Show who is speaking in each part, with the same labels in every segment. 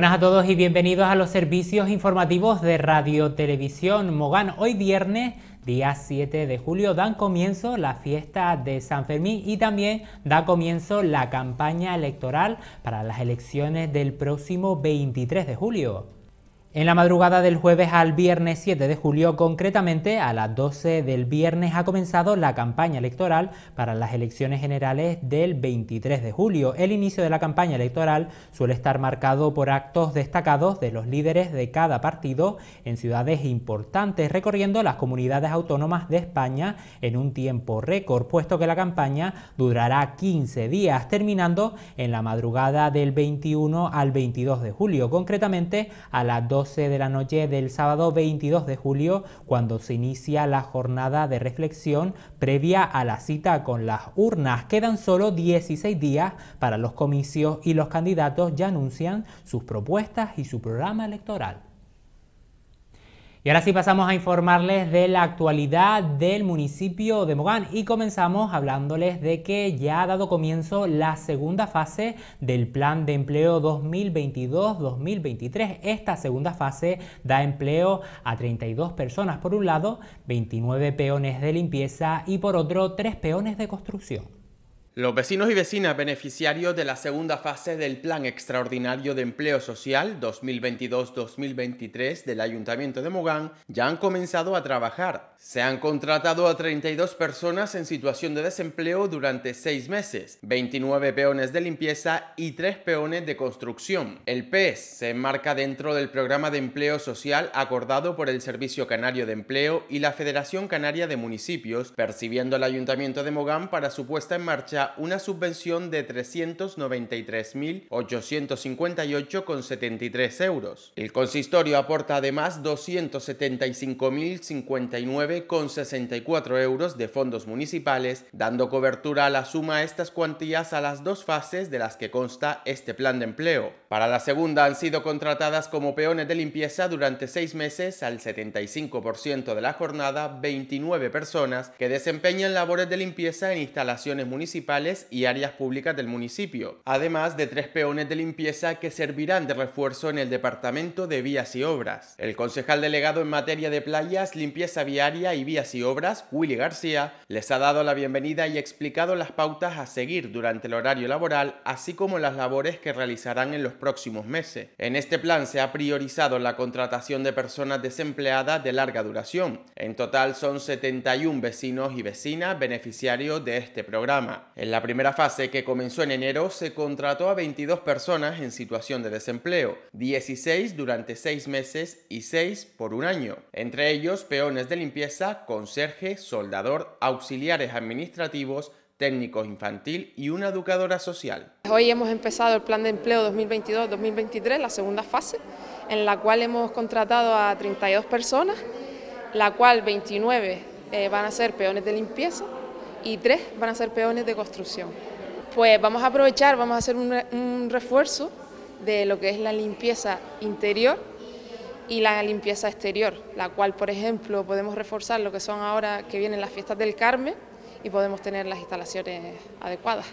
Speaker 1: buenas a todos y bienvenidos a los servicios informativos de Radio Televisión Mogán. Hoy viernes, día 7 de julio, dan comienzo la fiesta de San Fermín y también da comienzo la campaña electoral para las elecciones del próximo 23 de julio. En la madrugada del jueves al viernes 7 de julio, concretamente a las 12 del viernes, ha comenzado la campaña electoral para las elecciones generales del 23 de julio. El inicio de la campaña electoral suele estar marcado por actos destacados de los líderes de cada partido en ciudades importantes, recorriendo las comunidades autónomas de España en un tiempo récord, puesto que la campaña durará 15 días, terminando en la madrugada del 21 al 22 de julio, concretamente a las 12 de la noche del sábado 22 de julio, cuando se inicia la jornada de reflexión previa a la cita con las urnas. Quedan solo 16 días para los comicios y los candidatos ya anuncian sus propuestas y su programa electoral. Y ahora sí pasamos a informarles de la actualidad del municipio de Mogán y comenzamos hablándoles de que ya ha dado comienzo la segunda fase del Plan de Empleo 2022-2023. Esta segunda fase da empleo a 32 personas, por un lado, 29 peones de limpieza y por otro, 3 peones de construcción.
Speaker 2: Los vecinos y vecinas beneficiarios de la segunda fase del Plan Extraordinario de Empleo Social 2022-2023 del Ayuntamiento de Mogán ya han comenzado a trabajar. Se han contratado a 32 personas en situación de desempleo durante seis meses, 29 peones de limpieza y 3 peones de construcción. El PES se enmarca dentro del programa de empleo social acordado por el Servicio Canario de Empleo y la Federación Canaria de Municipios, percibiendo el Ayuntamiento de Mogán para su puesta en marcha una subvención de 393.858,73 euros. El consistorio aporta además 275.059,64 euros de fondos municipales, dando cobertura a la suma de estas cuantías a las dos fases de las que consta este plan de empleo. Para la segunda han sido contratadas como peones de limpieza durante seis meses al 75% de la jornada 29 personas que desempeñan labores de limpieza en instalaciones municipales y áreas públicas del municipio, además de tres peones de limpieza que servirán de refuerzo en el Departamento de Vías y Obras. El concejal delegado en materia de playas, limpieza viaria y vías y obras, Willy García, les ha dado la bienvenida y explicado las pautas a seguir durante el horario laboral, así como las labores que realizarán en los próximos meses. En este plan se ha priorizado la contratación de personas desempleadas de larga duración. En total son 71 vecinos y vecinas beneficiarios de este programa. En la primera fase, que comenzó en enero, se contrató a 22 personas en situación de desempleo, 16 durante 6 meses y 6 por un año. Entre ellos, peones de limpieza, conserje, soldador, auxiliares administrativos, técnico infantil y una educadora social.
Speaker 3: Hoy hemos empezado el plan de empleo 2022-2023, la segunda fase, en la cual hemos contratado a 32 personas, la cual 29 eh, van a ser peones de limpieza y 3 van a ser peones de construcción. Pues vamos a aprovechar, vamos a hacer un, un refuerzo de lo que es la limpieza interior y la limpieza exterior, la cual, por ejemplo, podemos reforzar lo que son ahora que vienen las fiestas del Carmen, y podemos tener las instalaciones adecuadas.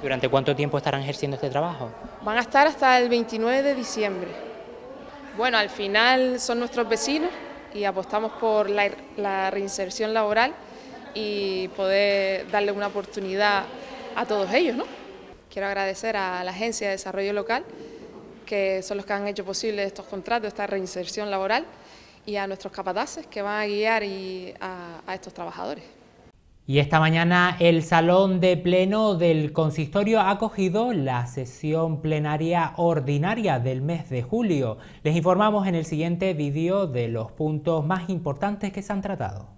Speaker 1: ¿Durante cuánto tiempo estarán ejerciendo este
Speaker 3: trabajo? Van a estar hasta el 29 de diciembre. Bueno, al final son nuestros vecinos y apostamos por la, reinserción laboral y poder darle una oportunidad a todos ellos. ¿no? Quiero agradecer a la Agencia de Desarrollo Local, que son los que han hecho posible estos contratos, esta reinserción laboral, y a nuestros capataces que van a guiar a estos trabajadores.
Speaker 1: Y esta mañana el Salón de Pleno del Consistorio ha acogido la sesión plenaria ordinaria del mes de julio. Les informamos en el siguiente vídeo de los puntos más importantes que se han tratado.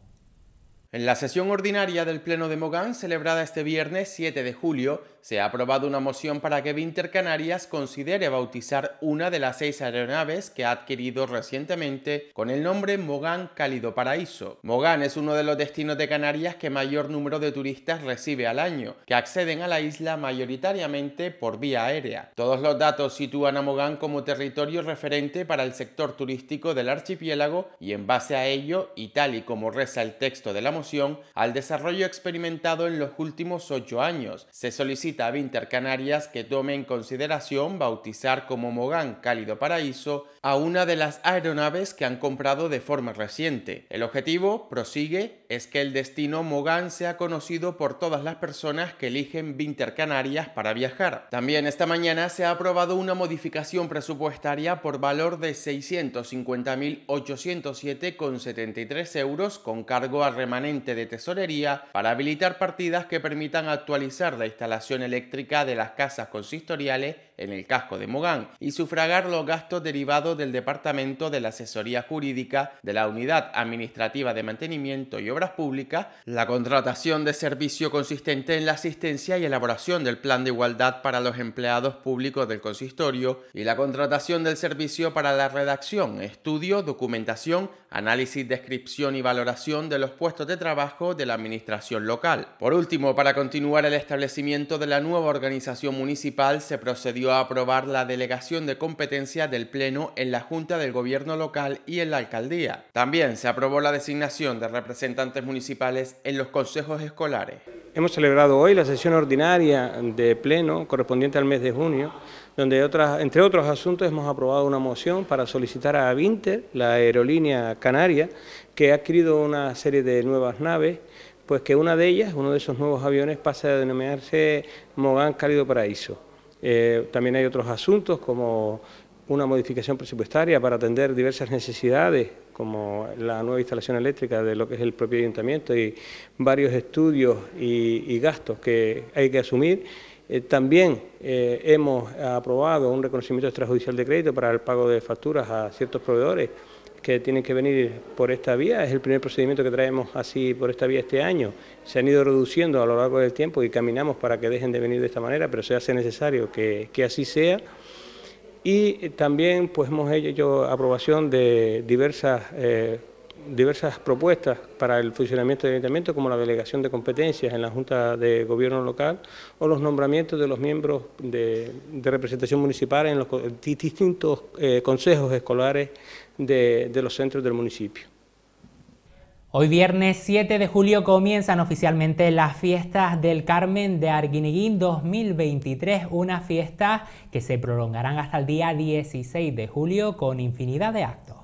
Speaker 2: En la sesión ordinaria del Pleno de Mogán, celebrada este viernes 7 de julio, se ha aprobado una moción para que Vinter Canarias considere bautizar una de las seis aeronaves que ha adquirido recientemente con el nombre Mogán Cálido Paraíso. Mogán es uno de los destinos de Canarias que mayor número de turistas recibe al año, que acceden a la isla mayoritariamente por vía aérea. Todos los datos sitúan a Mogán como territorio referente para el sector turístico del archipiélago y en base a ello, y tal y como reza el texto de la moción, al desarrollo experimentado en los últimos ocho años. Se solicita a a Canarias que tome en consideración bautizar como Mogán Cálido Paraíso a una de las aeronaves que han comprado de forma reciente. El objetivo, prosigue, es que el destino Mogán sea conocido por todas las personas que eligen Vinter Canarias para viajar. También esta mañana se ha aprobado una modificación presupuestaria por valor de 650.807,73 euros con cargo a remanente de tesorería para habilitar partidas que permitan actualizar la instalación eléctrica de las casas consistoriales en el casco de Mogán y sufragar los gastos derivados del Departamento de la Asesoría Jurídica de la Unidad Administrativa de Mantenimiento y Obras Públicas, la contratación de servicio consistente en la asistencia y elaboración del plan de igualdad para los empleados públicos del consistorio y la contratación del servicio para la redacción, estudio, documentación, análisis, descripción y valoración de los puestos de trabajo de la administración local. Por último, para continuar el establecimiento de la nueva organización municipal se procedió a aprobar la delegación de competencia del Pleno en la Junta del Gobierno Local y en la Alcaldía. También se aprobó la designación de representantes municipales en los consejos escolares.
Speaker 4: Hemos celebrado hoy la sesión ordinaria de Pleno correspondiente al mes de junio, donde entre otros asuntos hemos aprobado una moción para solicitar a Vinter, la aerolínea canaria, que ha adquirido una serie de nuevas naves, pues que una de ellas, uno de esos nuevos aviones, pasa a denominarse Mogán Cálido Paraíso. Eh, también hay otros asuntos como una modificación presupuestaria para atender diversas necesidades, como la nueva instalación eléctrica de lo que es el propio ayuntamiento y varios estudios y, gastos que hay que asumir. Eh, también eh, hemos aprobado un reconocimiento extrajudicial de crédito para el pago de facturas a ciertos proveedores que tienen que venir por esta vía. Es el primer procedimiento que traemos así por esta vía este año. Se han ido reduciendo a lo largo del tiempo y caminamos para que dejen de venir de esta manera, pero se hace necesario que, así sea. Y también pues, hemos hecho aprobación de diversas, eh, diversas propuestas para el funcionamiento del ayuntamiento, como la delegación de competencias en la Junta de Gobierno Local o los nombramientos de los miembros de, representación municipal en los distintos eh, consejos escolares de, los centros del municipio.
Speaker 1: Hoy viernes 7 de julio comienzan oficialmente las fiestas del Carmen de Arguineguín 2023, una fiesta que se prolongarán hasta el día 16 de julio con infinidad de actos.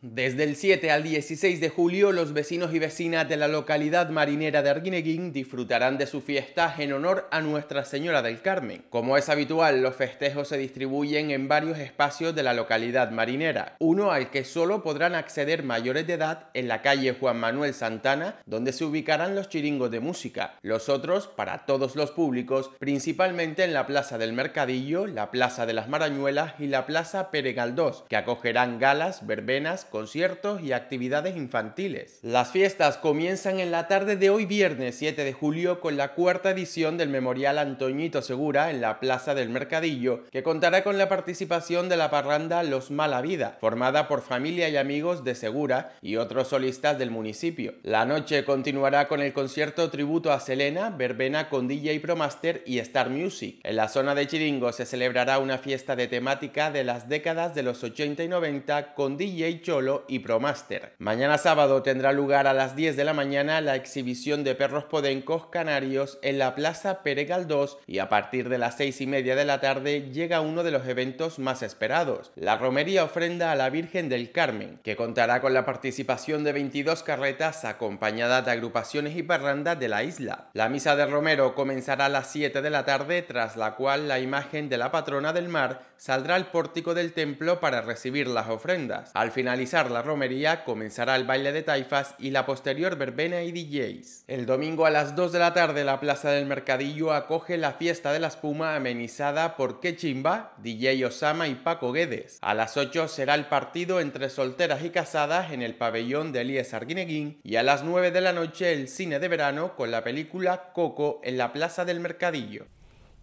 Speaker 2: Desde el 7 al 16 de julio, los vecinos y vecinas de la localidad marinera de Arguineguín disfrutarán de su fiesta en honor a Nuestra Señora del Carmen. Como es habitual, los festejos se distribuyen en varios espacios de la localidad marinera, uno al que solo podrán acceder mayores de edad en la calle Juan Manuel Santana, donde se ubicarán los chiringos de música, los otros para todos los públicos, principalmente en la Plaza del Mercadillo, la Plaza de las Marañuelas y la Plaza Peregaldós, que acogerán galas, verbenas, conciertos y actividades infantiles. Las fiestas comienzan en la tarde de hoy viernes 7 de julio con la cuarta edición del Memorial Antoñito Segura en la Plaza del Mercadillo, que contará con la participación de la parranda Los Mala Vida, formada por familia y amigos de Segura y otros solistas del municipio. La noche continuará con el concierto tributo a Selena, verbena con DJ Promaster y Star Music. En la zona de Chiringo se celebrará una fiesta de temática de las décadas de los 80 y 90 con DJ Cho y Promaster. Mañana sábado tendrá lugar a las 10 de la mañana la exhibición de perros podencos canarios en la Plaza Peregal Galdós y a partir de las 6 y media de la tarde llega uno de los eventos más esperados, la romería ofrenda a la Virgen del Carmen, que contará con la participación de 22 carretas acompañadas de agrupaciones y parrandas de la isla. La misa de Romero comenzará a las 7 de la tarde, tras la cual la imagen de la patrona del mar saldrá al pórtico del templo para recibir las ofrendas. Al finalizar finalizar la romería comenzará el baile de taifas y la posterior verbena y DJs. El domingo a las 2 de la tarde la Plaza del Mercadillo acoge la fiesta de la espuma amenizada por Quechimba, DJ Osama y Paco Guedes. A las 8 será el partido entre solteras y casadas en el pabellón de Elías Arguineguín y a las 9 de la noche el cine de verano con la película Coco en la Plaza del Mercadillo.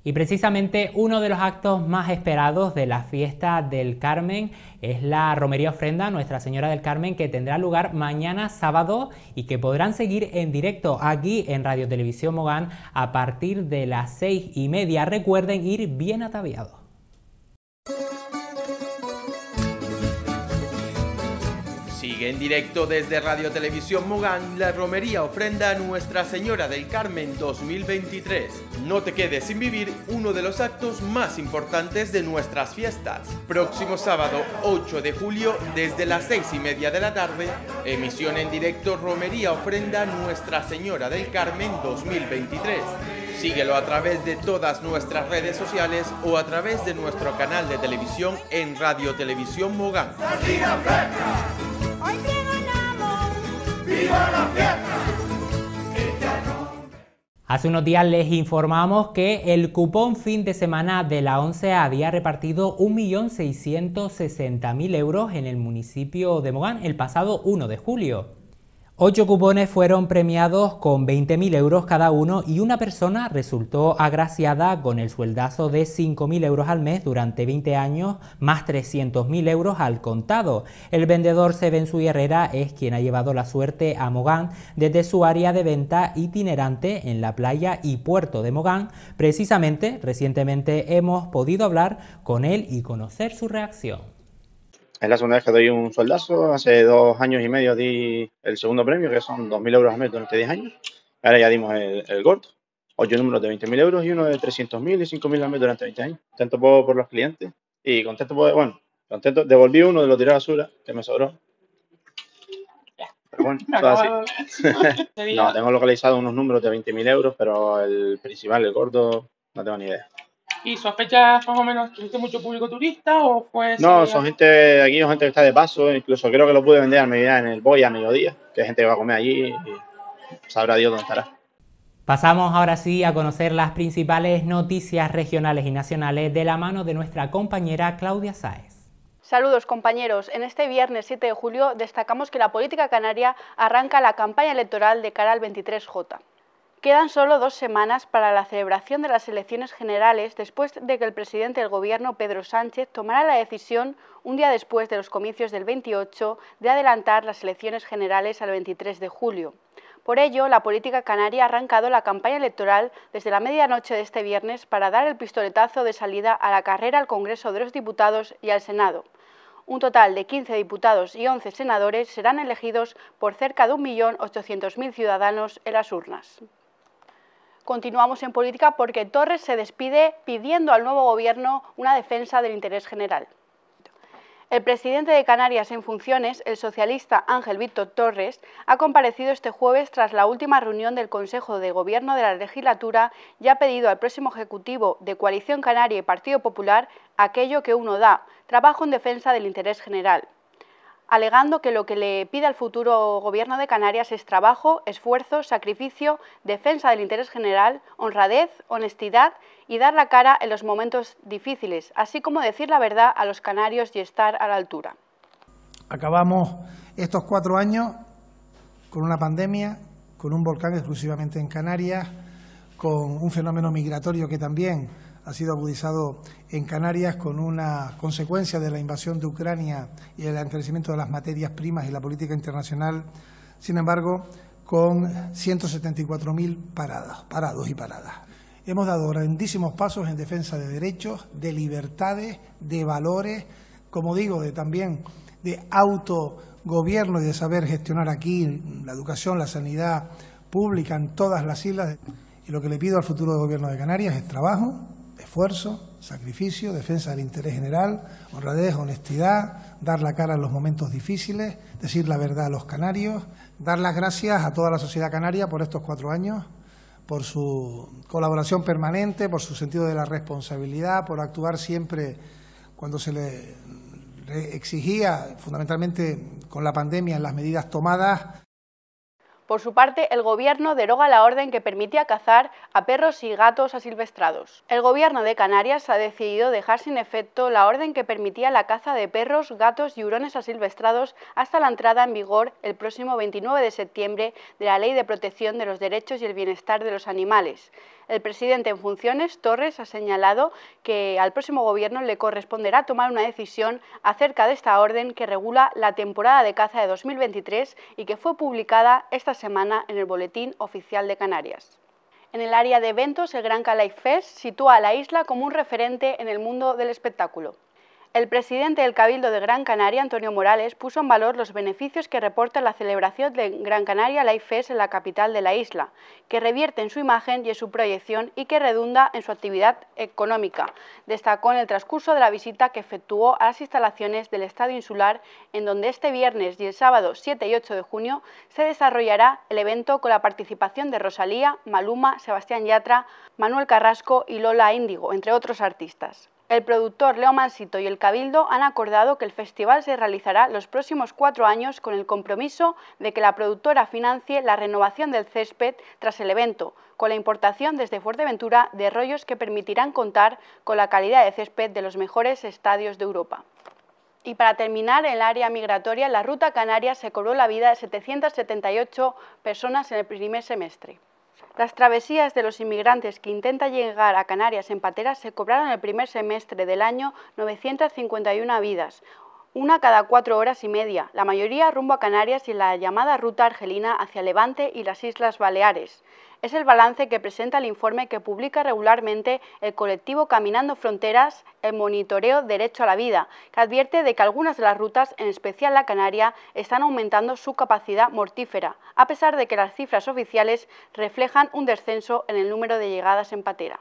Speaker 1: Y precisamente uno de los actos más esperados de la fiesta del Carmen es la romería ofrenda Nuestra Señora del Carmen que tendrá lugar mañana sábado y que podrán seguir en directo aquí en Radio Televisión Mogán a partir de las seis y media. Recuerden ir bien ataviados.
Speaker 2: Sigue en directo desde Radio Televisión Mogán la romería ofrenda a Nuestra Señora del Carmen 2023. No te quedes sin vivir uno de los actos más importantes de nuestras fiestas. Próximo sábado 8 de julio desde las 6 y media de la tarde, emisión en directo romería ofrenda Nuestra Señora del Carmen 2023. Síguelo a través de todas nuestras redes sociales o a través de nuestro canal de televisión en Radio Televisión Mogán.
Speaker 1: Hace unos días les informamos que el cupón fin de semana de la 11 había repartido 1.660.000 euros en el municipio de Mogán el pasado 1 de julio. Ocho cupones fueron premiados con 20.000 euros cada uno y una persona resultó agraciada con el sueldazo de 5.000 euros al mes durante 20 años más 300.000 euros al contado. El vendedor su Herrera es quien ha llevado la suerte a Mogán desde su área de venta itinerante en la playa y puerto de Mogán. Precisamente, recientemente hemos podido hablar con él y conocer su reacción.
Speaker 2: Es la segunda vez que doy un soldazo. Hace dos años y medio di el segundo premio, que son 2.000 euros al mes durante 10 años. Ahora ya dimos el, gordo. Ocho números de 20.000 euros y uno de 300.000 y 5.000 al mes durante 20 años. Contento por, los clientes y contento por, bueno, contento. Devolví uno de los tirados a basura que me sobró. Pero bueno, todo así. no, tengo localizado unos números de 20.000 euros, pero el principal, el gordo, no tengo ni idea. ¿Y sospechas más o menos que existe mucho público turista o No, son gente de aquí, son gente que está de paso, incluso creo que lo pude vender a medida en el Boy a mediodía, que hay gente que va a comer allí y sabrá Dios dónde estará.
Speaker 1: Pasamos ahora sí a conocer las principales noticias regionales y nacionales de la mano de nuestra compañera Claudia Sáez.
Speaker 5: Saludos compañeros. En este viernes 7 de julio destacamos que la política canaria arranca la campaña electoral de cara al 23J. Quedan solo dos semanas para la celebración de las elecciones generales después de que el presidente del gobierno, Pedro Sánchez, tomara la decisión un día después de los comicios del 28 de adelantar las elecciones generales al 23 de julio. Por ello, la política canaria ha arrancado la campaña electoral desde la medianoche de este viernes para dar el pistoletazo de salida a la carrera al Congreso de los Diputados y al Senado. Un total de 15 diputados y 11 senadores serán elegidos por cerca de 1.800.000 ciudadanos en las urnas. Continuamos en política porque Torres se despide pidiendo al nuevo gobierno una defensa del interés general. El presidente de Canarias en funciones, el socialista Ángel Víctor Torres, ha comparecido este jueves tras la última reunión del Consejo de Gobierno de la legislatura y ha pedido al próximo Ejecutivo de Coalición Canaria y Partido Popular aquello que uno da, trabajo en defensa del interés general alegando que lo que le pide al futuro Gobierno de Canarias es trabajo, esfuerzo, sacrificio, defensa del interés general, honradez, honestidad y dar la cara en los momentos difíciles, así como decir la verdad a los canarios y estar a la altura.
Speaker 6: Acabamos estos cuatro años con una pandemia, con un volcán exclusivamente en Canarias, con un fenómeno migratorio que también ha sido agudizado en Canarias con una consecuencia de la invasión de Ucrania y el encarecimiento de las materias primas y la política internacional, sin embargo, con 174.000 paradas, parados y paradas. Hemos dado grandísimos pasos en defensa de derechos, de libertades, de valores, como digo, de también de autogobierno y de saber gestionar aquí la educación, la sanidad pública en todas las islas. Y lo que le pido al futuro gobierno de Canarias es trabajo, esfuerzo, sacrificio, defensa del interés general, honradez, honestidad, dar la cara en los momentos difíciles, decir la verdad a los canarios, dar las gracias a toda la sociedad canaria por estos cuatro años, por su colaboración permanente, por su sentido de la responsabilidad, por actuar siempre cuando se le exigía, fundamentalmente con la pandemia, en las medidas tomadas
Speaker 5: por su parte, el Gobierno deroga la orden que permitía cazar a perros y gatos asilvestrados. El Gobierno de Canarias ha decidido dejar sin efecto la orden que permitía la caza de perros, gatos y hurones asilvestrados hasta la entrada en vigor el próximo 29 de septiembre de la Ley de Protección de los Derechos y el Bienestar de los Animales. El presidente en funciones, Torres, ha señalado que al próximo gobierno le corresponderá tomar una decisión acerca de esta orden que regula la temporada de caza de 2023 y que fue publicada esta semana en el Boletín Oficial de Canarias. En el área de eventos, el Gran Calife Fest sitúa a la isla como un referente en el mundo del espectáculo. El presidente del Cabildo de Gran Canaria, Antonio Morales, puso en valor los beneficios que reporta la celebración de Gran Canaria Life Fest en la capital de la isla, que revierte en su imagen y en su proyección y que redunda en su actividad económica. Destacó en el transcurso de la visita que efectuó a las instalaciones del Estado Insular, en donde este viernes y el sábado 7 y 8 de junio se desarrollará el evento con la participación de Rosalía, Maluma, Sebastián Yatra, Manuel Carrasco y Lola Índigo, entre otros artistas. El productor Leo Mansito y el Cabildo han acordado que el festival se realizará los próximos cuatro años con el compromiso de que la productora financie la renovación del césped tras el evento, con la importación desde Fuerteventura de rollos que permitirán contar con la calidad de césped de los mejores estadios de Europa. Y para terminar, en el área migratoria, la ruta canaria se cobró la vida de 778 personas en el primer semestre. Las travesías de los inmigrantes que intentan llegar a Canarias en pateras se cobraron el primer semestre del año 951 vidas, una cada cuatro horas y media, la mayoría rumbo a Canarias y la llamada ruta argelina hacia Levante y las Islas Baleares. Es el balance que presenta el informe que publica regularmente el colectivo Caminando Fronteras, el monitoreo Derecho a la Vida, que advierte de que algunas de las rutas, en especial la Canaria, están aumentando su capacidad mortífera, a pesar de que las cifras oficiales reflejan un descenso en el número de llegadas en patera.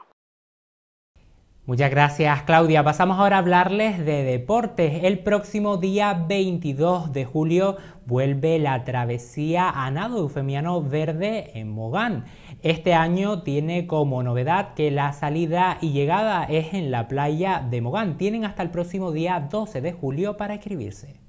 Speaker 1: Muchas gracias Claudia. Pasamos ahora a hablarles de deportes. El próximo día 22 de julio vuelve la travesía a nado eufemiano verde en Mogán. Este año tiene como novedad que la salida y llegada es en la playa de Mogán. Tienen hasta el próximo día 12 de julio para escribirse.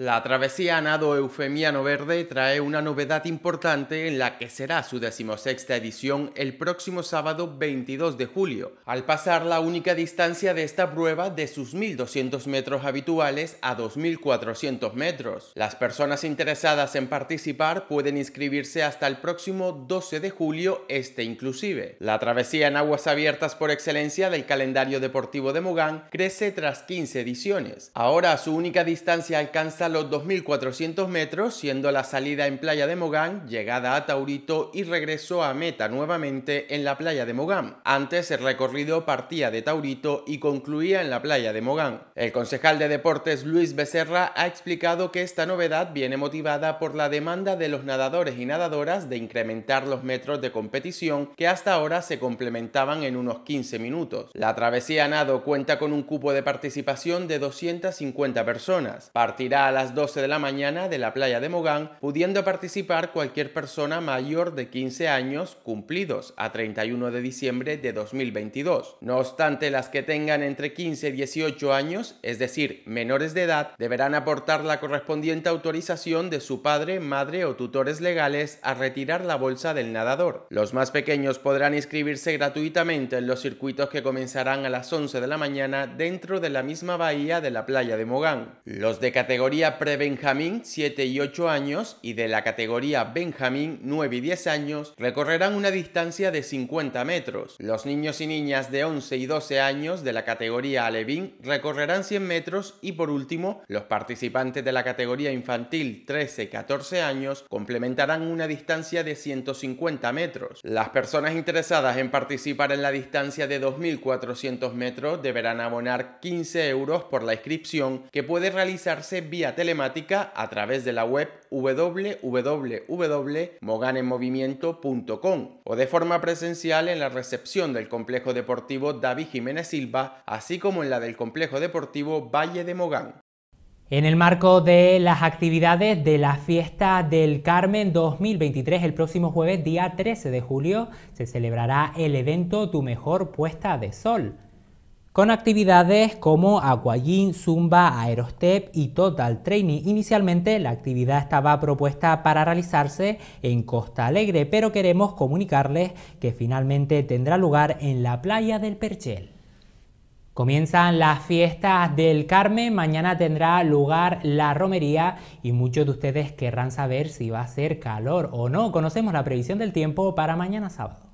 Speaker 2: La travesía nado Eufemiano Verde trae una novedad importante en la que será su decimosexta edición el próximo sábado 22 de julio, al pasar la única distancia de esta prueba de sus 1.200 metros habituales a 2.400 metros. Las personas interesadas en participar pueden inscribirse hasta el próximo 12 de julio este inclusive. La travesía en aguas abiertas por excelencia del calendario deportivo de Mogán crece tras 15 ediciones. Ahora su única distancia alcanza los 2.400 metros, siendo la salida en Playa de Mogán, llegada a Taurito y regreso a meta nuevamente en la Playa de Mogán. Antes el recorrido partía de Taurito y concluía en la Playa de Mogán. El concejal de deportes Luis Becerra ha explicado que esta novedad viene motivada por la demanda de los nadadores y nadadoras de incrementar los metros de competición que hasta ahora se complementaban en unos 15 minutos. La travesía nado cuenta con un cupo de participación de 250 personas. Partirá a las 12 de la mañana de la playa de Mogán, pudiendo participar cualquier persona mayor de 15 años cumplidos a 31 de diciembre de 2022. No obstante, las que tengan entre 15 y 18 años, es decir, menores de edad, deberán aportar la correspondiente autorización de su padre, madre o tutores legales a retirar la bolsa del nadador. Los más pequeños podrán inscribirse gratuitamente en los circuitos que comenzarán a las 11 de la mañana dentro de la misma bahía de la playa de Mogán. Los de categoría pre-Benjamín 7 y 8 años y de la categoría Benjamín 9 y 10 años recorrerán una distancia de 50 metros. Los niños y niñas de 11 y 12 años de la categoría Alevín recorrerán 100 metros y por último los participantes de la categoría infantil 13-14 y años complementarán una distancia de 150 metros. Las personas interesadas en participar en la distancia de 2.400 metros deberán abonar 15 euros por la inscripción que puede realizarse vía telemática a través de la web www.moganemovimiento.com o de forma presencial en la recepción del Complejo Deportivo David Jiménez Silva, así como en la del Complejo Deportivo Valle de Mogán.
Speaker 1: En el marco de las actividades de la Fiesta del Carmen 2023, el próximo jueves día 13 de julio, se celebrará el evento Tu Mejor Puesta de Sol con actividades como aquagym, zumba, aerostep y total training. Inicialmente la actividad estaba propuesta para realizarse en Costa Alegre, pero queremos comunicarles que finalmente tendrá lugar en la playa del Perchel. Comienzan las fiestas del Carmen, mañana tendrá lugar la romería y muchos de ustedes querrán saber si va a ser calor o no. Conocemos la previsión del tiempo para mañana sábado.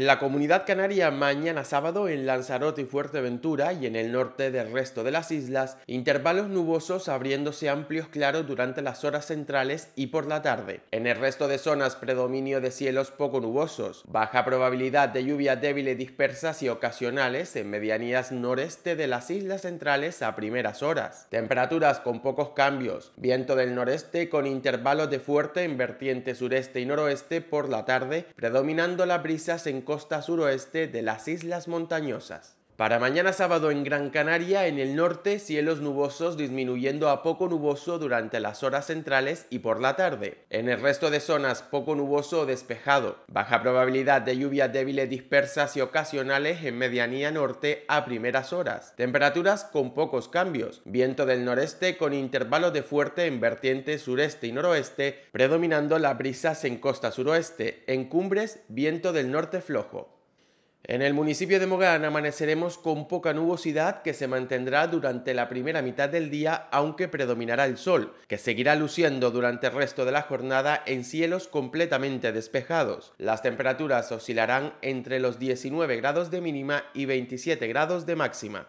Speaker 2: En la comunidad canaria mañana sábado en Lanzarote y Fuerteventura y en el norte del resto de las islas, intervalos nubosos abriéndose amplios claros durante las horas centrales y por la tarde. En el resto de zonas predominio de cielos poco nubosos, baja probabilidad de lluvias débiles dispersas y ocasionales en medianías noreste de las islas centrales a primeras horas. Temperaturas con pocos cambios, viento del noreste con intervalos de fuerte en vertiente sureste y noroeste por la tarde, predominando la brisa en costa suroeste de las islas montañosas. Para mañana sábado en Gran Canaria, en el norte, cielos nubosos disminuyendo a poco nuboso durante las horas centrales y por la tarde. En el resto de zonas, poco nuboso o despejado. Baja probabilidad de lluvias débiles dispersas y ocasionales en medianía norte a primeras horas. Temperaturas con pocos cambios. Viento del noreste con intervalos de fuerte en vertientes sureste y noroeste, predominando las brisas en costa suroeste. En cumbres, viento del norte flojo. En el municipio de Mogán amaneceremos con poca nubosidad que se mantendrá durante la primera mitad del día, aunque predominará el sol, que seguirá luciendo durante el resto de la jornada en cielos completamente despejados. Las temperaturas oscilarán entre los 19 grados de mínima y 27 grados de máxima.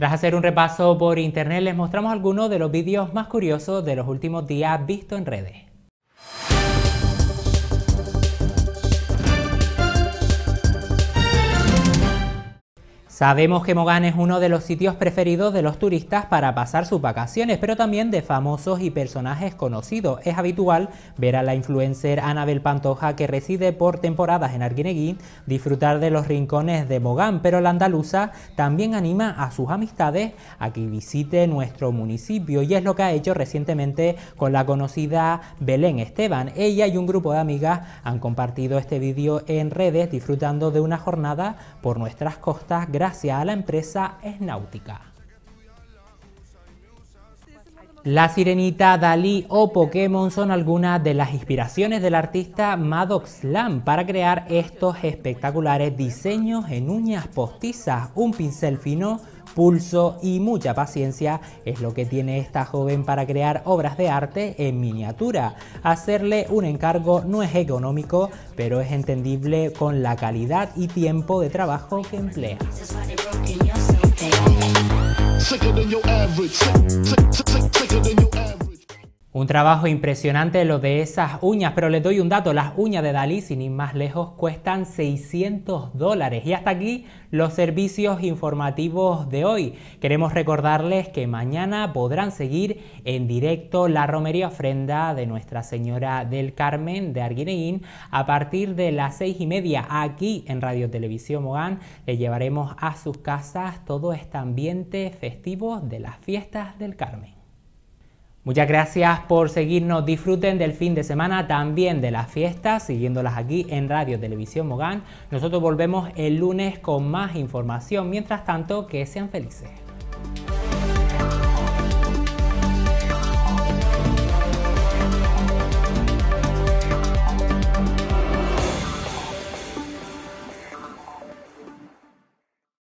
Speaker 1: Tras hacer un repaso por internet, les mostramos algunos de los vídeos más curiosos de los últimos días visto en redes. Sabemos que Mogán es uno de los sitios preferidos de los turistas para pasar sus vacaciones, pero también de famosos y personajes conocidos. Es habitual ver a la influencer Anabel Pantoja, que reside por temporadas en Arguineguí, disfrutar de los rincones de Mogán, pero la andaluza también anima a sus amistades a que visite nuestro municipio y es lo que ha hecho recientemente con la conocida Belén Esteban. Ella y un grupo de amigas han compartido este vídeo en redes disfrutando de una jornada por nuestras costas gracias a la empresa Esnáutica. La Sirenita, Dalí o Pokémon son algunas de las inspiraciones del artista Maddox Lam para crear estos espectaculares diseños en uñas postizas, un pincel fino, pulso y mucha paciencia es lo que tiene esta joven para crear obras de arte en miniatura. Hacerle un encargo no es económico, pero es entendible con la calidad y tiempo de trabajo que emplea. Un trabajo impresionante lo de esas uñas, pero les doy un dato, las uñas de Dalí, sin ir más lejos, cuestan 600 dólares. Y hasta aquí los servicios informativos de hoy. Queremos recordarles que mañana podrán seguir en directo la romería ofrenda de Nuestra Señora del Carmen de Arguineguín a partir de las seis y media aquí en Radio Televisión Mogán. Le llevaremos a sus casas todo este ambiente festivo de las fiestas del Carmen. Muchas gracias por seguirnos. Disfruten del fin de semana, también de las fiestas, siguiéndolas aquí en Radio Televisión Mogán. Nosotros volvemos el lunes con más información. Mientras tanto, que sean felices.